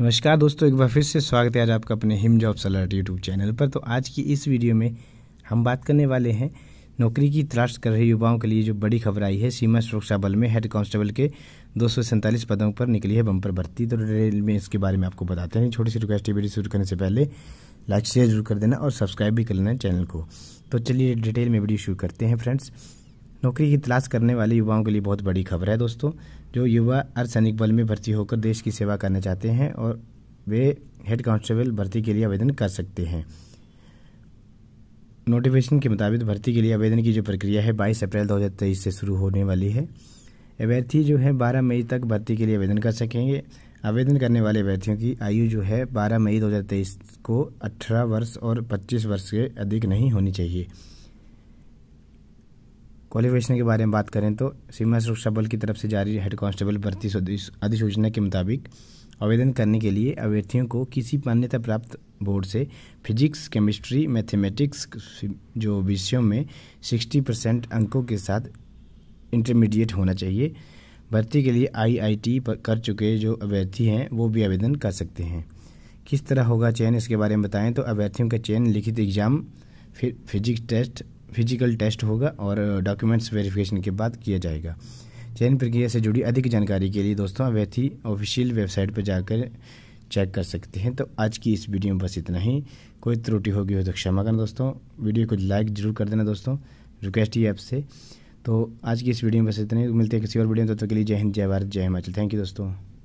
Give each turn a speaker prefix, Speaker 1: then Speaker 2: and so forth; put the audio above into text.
Speaker 1: नमस्कार दोस्तों एक बार फिर से स्वागत है आज आपका अपने हिम जॉब सलर्ट यूट्यूब चैनल पर तो आज की इस वीडियो में हम बात करने वाले हैं नौकरी की तलाश कर रहे युवाओं के लिए जो बड़ी खबर आई है सीमा सुरक्षा बल में हेड कांस्टेबल के दो पदों पर निकली है बम्पर भर्ती तो डिटेल में इसके बारे में आपको बताते हैं छोटी सी रिक्वेस्ट वीडियो शुरू करने से पहले लाइक शेयर जरूर कर देना और सब्सक्राइब भी कर लेना चैनल को तो चलिए डिटेल में वीडियो शुरू करते हैं फ्रेंड्स नौकरी की तलाश करने वाले युवाओं के लिए बहुत बड़ी खबर है दोस्तों जो युवा अर्धसैनिक बल में भर्ती होकर देश की सेवा करना चाहते हैं और वे हेड कांस्टेबल भर्ती के लिए आवेदन कर सकते हैं नोटिफिकेशन के मुताबिक भर्ती के लिए आवेदन की जो प्रक्रिया है 22 अप्रैल 2023 से शुरू होने वाली है अभ्यर्थी जो है 12 मई तक भर्ती के लिए आवेदन कर सकेंगे आवेदन करने वाले अभ्यर्थियों की आयु जो है 12 मई 2023 को 18 वर्ष और 25 वर्ष के अधिक नहीं होनी चाहिए क्वालिफिकेशन के बारे में बात करें तो सीमा सुरक्षा बल की तरफ से जारी हेड कांस्टेबल भर्ती अधिसूचना के मुताबिक आवेदन करने के लिए अभ्यर्थियों को किसी मान्यता प्राप्त बोर्ड से फिजिक्स केमिस्ट्री मैथमेटिक्स जो विषयों में 60 परसेंट अंकों के साथ इंटरमीडिएट होना चाहिए भर्ती के लिए आईआईटी कर चुके जो अभ्यर्थी हैं वो भी आवेदन कर सकते हैं किस तरह होगा चयन इसके बारे में बताएं तो अभ्यर्थियों का चयन लिखित एग्ज़ाम फिर फिजिक्स टेस्ट फिजिकल टेस्ट होगा और डॉक्यूमेंट्स वेरिफिकेशन के बाद किया जाएगा चयन प्रक्रिया से जुड़ी अधिक जानकारी के लिए दोस्तों वह थी ऑफिशियल वेबसाइट पर जाकर चेक कर सकते हैं तो आज की इस वीडियो में बस इतना ही कोई त्रुटि होगी हो तो क्षमा करना दोस्तों वीडियो को लाइक ज़रूर कर देना दोस्तों रिक्वेस्ट ही ऐप से तो आज की इस वीडियो में बस इतना ही मिलते हैं किसी और वीडियो में तब तो तक तो के लिए जय हिंद जय भारत जय हिमाचल थैंक यू दोस्तों